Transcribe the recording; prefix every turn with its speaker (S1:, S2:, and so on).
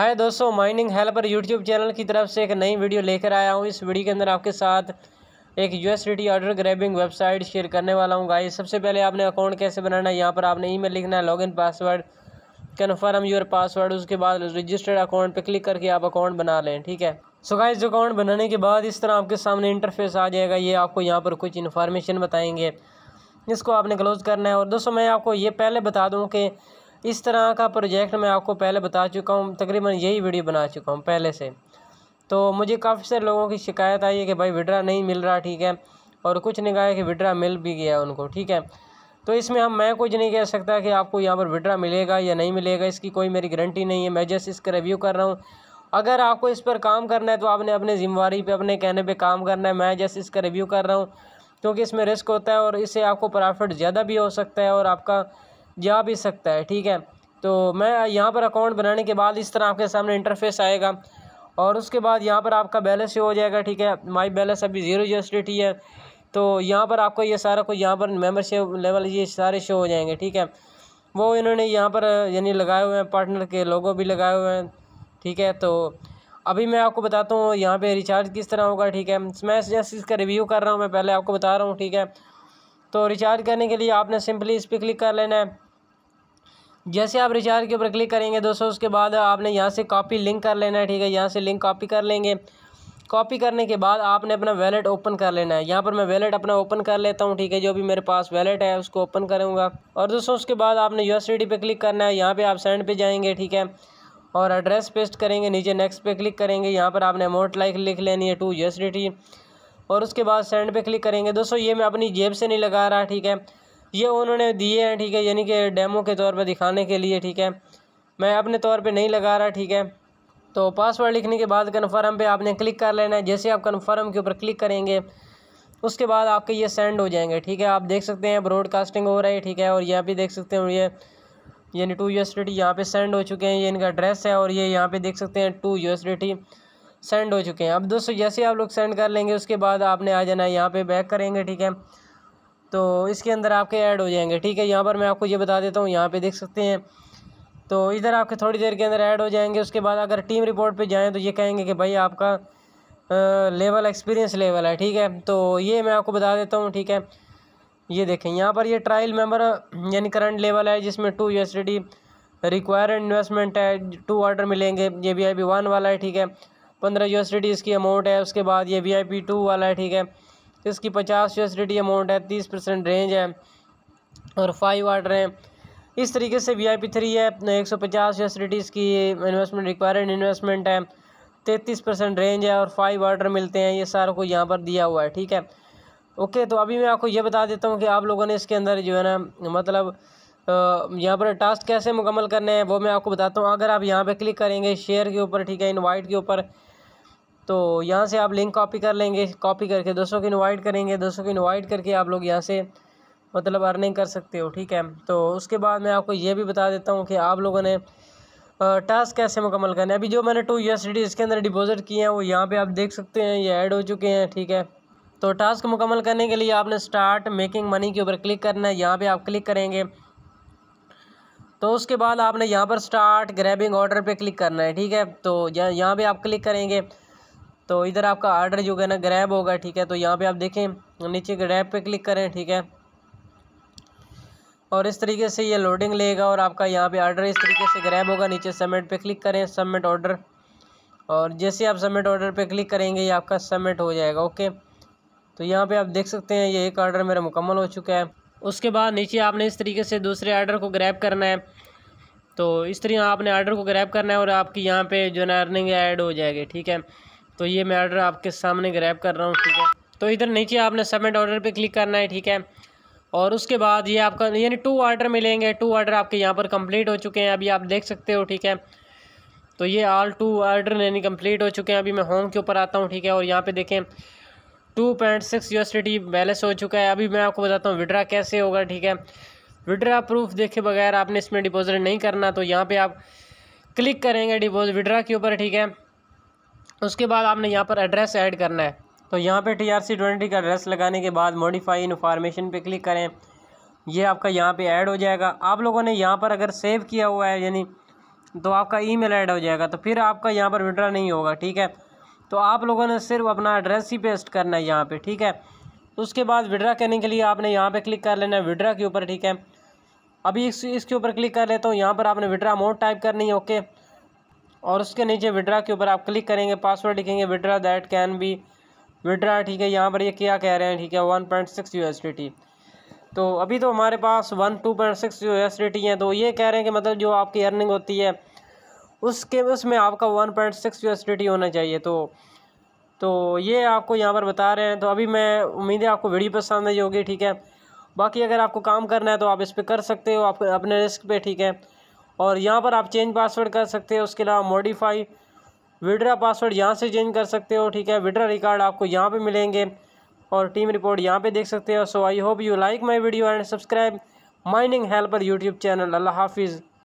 S1: हाय दोस्तों mining helper YouTube channel की तरफ से एक नई वीडियो लेकर आया हूँ इस वीडियो के अंदर आपके साथ एक U S order grabbing website share करने वाला हूँ गाइस सबसे पहले आपने अकाउंट कैसे बनाना है यहाँ पर आपने ईमेल लिखना है login password confirm your password उसके बाद रजिस्टर्ड अकाउंट पर क्लिक करके आप अकाउंट बना लें ठीक है सो so गाइस अकाउंट बनाने के बाद इस तरह आपके सामने इंटरफेस आ जाएगा ये आपको यहाँ पर कुछ इन्फॉर्मेशन बताएंगे इसको आपने क्लोज़ करना है और दोस्तों मैं आपको ये पहले बता दूँ कि इस तरह का प्रोजेक्ट मैं आपको पहले बता चुका हूँ तकरीबन यही वीडियो बना चुका हूँ पहले से तो मुझे काफ़ी सारे लोगों की शिकायत आई है कि भाई विड्रा नहीं मिल रहा ठीक है और कुछ ने कहा है कि विड्रा मिल भी गया उनको ठीक है तो इसमें हम मैं कुछ नहीं कह सकता कि आपको यहाँ पर विड्रा मिलेगा या नहीं मिलेगा इसकी कोई मेरी गारंटी नहीं है मैं जस्ट इसका रिव्यू कर रहा हूँ अगर आपको इस पर काम करना है तो आपने अपने जिम्मेवारी पे अपने कहने पे काम करना है मैं जस्ट इसका रिव्यू कर रहा हूँ क्योंकि इसमें रिस्क होता है और इससे आपको प्रॉफिट ज़्यादा भी हो सकता है और आपका जा भी सकता है ठीक है तो मैं यहाँ पर अकाउंट बनाने के बाद इस तरह आपके सामने इंटरफेस आएगा और उसके बाद यहाँ पर आपका बैलेंस हो जाएगा ठीक है माई बैलेंस अभी ज़ीरो यूएसडीटी है तो यहाँ पर आपको ये सारा कुछ यहाँ पर मेंबरशिप लेवल ये सारे शो हो जाएंगे ठीक है वो इन्होंने यहाँ पर यानी लगाए हुए हैं पार्टनर के लोगों भी लगाए हुए हैं ठीक है तो अभी मैं आपको बताता हूँ यहाँ पे रिचार्ज किस तरह होगा ठीक है मैं जैसे इसका रिव्यू कर रहा हूँ मैं पहले आपको बता रहा हूँ ठीक है तो रिचार्ज करने के लिए आपने सिंपली इस पर क्लिक कर लेना है जैसे आप रिचार्ज के ऊपर क्लिक करेंगे दोस्तों उसके बाद आपने यहाँ से कॉपी लिंक कर लेना है ठीक है यहाँ से लिंक कॉपी कर लेंगे कॉपी करने के बाद आपने अपना वैलेट ओपन कर लेना है यहाँ पर मैं वैलेट अपना ओपन कर लेता हूँ ठीक है जो भी मेरे पास वैलेट है उसको ओपन करूँगा और दोस्तों उसके बाद आपने यू एस क्लिक करना है यहाँ पर आप सेंड पर जाएंगे ठीक है और एड्रेस पेस्ट करेंगे नीचे नेक्स्ट पे क्लिक करेंगे यहाँ पर आपने अमाउंट लाइक लिख लेनी है टू यू और उसके बाद सेंड पे क्लिक करेंगे दोस्तों ये मैं अपनी जेब से नहीं लगा रहा ठीक है ये उन्होंने दिए हैं ठीक है यानी कि डेमो के तौर पर दिखाने के लिए ठीक है मैं अपने तौर पर नहीं लगा रहा ठीक है तो पासवर्ड लिखने के बाद कन्फर्म पे आपने क्लिक कर लेना है जैसे आप कन्फर्म के ऊपर क्लिक करेंगे उसके बाद आपके ये सेंड हो जाएंगे ठीक है आप देख सकते हैं ब्रॉडकास्टिंग हो रही है ठीक है और यहाँ पे देख सकते हैं ये यानी two U S D T यहाँ पर सेंड हो चुके हैं ये इनका एड्रेस है और ये यहाँ पे देख सकते हैं two U S D T send हो चुके हैं अब दोस्तों जैसे आप लोग सेंड कर लेंगे उसके बाद आपने आ जाना है यहाँ पर बैक करेंगे ठीक है तो इसके अंदर आपके ऐड हो जाएंगे ठीक है यहाँ पर मैं आपको ये बता देता हूँ यहाँ पे देख सकते हैं तो इधर आपके थोड़ी देर के अंदर ऐड हो जाएंगे उसके बाद अगर टीम रिपोर्ट पे जाएँ तो ये कहेंगे कि भाई आपका लेवल एक्सपीरियंस लेवल है ठीक है तो ये मैं आपको बता देता हूँ ठीक है ये देखें यहाँ पर ये ट्रायल मेम्बर यानी करंट लेवल है जिसमें टू यू रिक्वायर्ड इन्वेस्टमेंट है टू ऑर्डर मिलेंगे ये वी आई पी वन वाला है ठीक है पंद्रह यू इसकी अमाउंट है उसके बाद ये वी आई पी टू वाला है ठीक है इसकी पचास यूएसडीटी अमाउंट है तीस परसेंट रेंज है और फाइव आर्डर हैं इस तरीके से वी आई पी थ्री है एक सौ पचास यूएस की इन्वेस्टमेंट रिक्वायर्ड इन्वेस्टमेंट है तैंतीस परसेंट रेंज है और फाइव आर्डर मिलते हैं ये सारा को यहाँ पर दिया हुआ है ठीक है ओके तो अभी मैं आपको ये बता देता हूँ कि आप लोगों ने इसके अंदर जो है ना मतलब यहाँ पर टास्क कैसे मुकम्मल करने हैं वो मैं आपको बताता हूँ अगर आप यहाँ पर क्लिक करेंगे शेयर के ऊपर ठीक है इन्वाइट के ऊपर तो यहाँ से आप लिंक कॉपी कर लेंगे कॉपी करके दोस्तों को इनवाइट करेंगे दोस्तों को इनवाइट करके आप लोग यहाँ से मतलब अर्निंग कर सकते हो ठीक है तो उसके बाद मैं आपको ये भी बता देता हूँ कि आप लोगों ने टास्क कैसे मुकम्मल करना है अभी जो मैंने टू यू इसके अंदर डिपॉजिट किए हैं वो यहाँ पर आप देख सकते हैं ये ऐड हो चुके हैं ठीक है तो टास्क मुकम्मल करने के लिए आपने स्टार्ट मेकिंग मनी के ऊपर क्लिक करना है यहाँ पर आप क्लिक करेंगे तो उसके बाद आपने यहाँ पर स्टार्ट ग्रैबिंग ऑर्डर पे क्लिक करना है ठीक है तो यहाँ पे आप क्लिक करेंगे तो इधर आपका आर्डर जो है ना ग्रैब होगा ठीक है तो यहाँ पे आप देखें नीचे ग्रैब पे क्लिक करें ठीक है और इस तरीके से ये लोडिंग लेगा और आपका यहाँ पे आर्डर इस तरीके से ग्रैब होगा नीचे सबमिट पे क्लिक करें सबमिट ऑर्डर और जैसे आप सबमिट ऑर्डर पे क्लिक करेंगे ये आपका सबमिट हो जाएगा ओके तो यहाँ पर आप देख सकते हैं ये एक आर्डर मेरा मुकम्मल हो चुका है उसके बाद नीचे आपने इस तरीके से दूसरे आर्डर को ग्रैब करना है तो इस तरीके आपने आर्डर को ग्रैब करना है और आपकी यहाँ पे जो है अर्निंग ऐड हो जाएगी ठीक है तो ये मैं ऑर्डर आपके सामने ग्रैब कर रहा हूँ ठीक है तो इधर नीचे आपने सबमिट ऑर्डर पे क्लिक करना है ठीक है और उसके बाद ये आपका यानी टू ऑर्डर मिलेंगे टू ऑर्डर आपके यहाँ पर कंप्लीट हो चुके हैं अभी आप देख सकते हो ठीक है तो ये ऑल टू ऑर्डर यानी कंप्लीट हो चुके हैं अभी मैं होम के ऊपर आता हूँ ठीक है और यहाँ पर देखें two point six USD balance हो चुका है अभी मैं आपको बताता हूँ विड्रा कैसे होगा ठीक है विड्रा प्रूफ देखे बगैर आपने इसमें डिपॉजिट नहीं करना तो यहाँ पर आप क्लिक करेंगे डिपोज विड्रा के ऊपर ठीक है उसके बाद आपने यहाँ पर एड्रेस ऐड करना है तो यहाँ पे टी आर सी ट्वेंटी का एड्रेस लगाने के बाद मॉडिफाई इन्फॉर्मेशन पे क्लिक करें ये यह आपका यहाँ पे ऐड हो जाएगा आप लोगों ने यहाँ पर अगर सेव किया हुआ है यानी तो आपका ईमेल ऐड हो जाएगा तो फिर आपका यहाँ पर विड्रा नहीं होगा ठीक है तो आप लोगों ने सिर्फ अपना एड्रेस ही पेस्ट करना है यहाँ पर ठीक है उसके बाद विड्रा करने के लिए आपने यहाँ पर क्लिक कर लेना है विड्रा के ऊपर ठीक है अभी इस इसके ऊपर क्लिक कर लेता हूँ यहाँ पर आपने विड्रा अमाउंट टाइप करनी है ओके और उसके नीचे विड्रा के ऊपर आप क्लिक करेंगे पासवर्ड लिखेंगे withdraw that can be withdraw ठीक है यहाँ पर ये क्या कह रहे हैं ठीक है one point six U S D T तो अभी तो हमारे पास one two point six U S D T है तो ये कह रहे हैं कि मतलब जो आपकी अर्निंग होती है उसके उसमें आपका one point six U S D T होना चाहिए तो तो ये आपको यहाँ पर बता रहे हैं तो अभी मैं उम्मीद है आपको वीडियो पसंद आई होगी ठीक है बाकी अगर आपको काम करना है तो आप इस पर कर सकते हो आप अपने रिस्क पे ठीक है और यहाँ पर आप चेंज पासवर्ड कर सकते हो उसके अलावा मॉडिफाई विड्रा पासवर्ड यहाँ से चेंज कर सकते हो ठीक है विड्रा रिकॉर्ड आपको यहाँ पे मिलेंगे और टीम रिपोर्ट यहाँ पे देख सकते हो so I hope you like my video and subscribe mining helper YouTube channel अल्लाह हाफिज़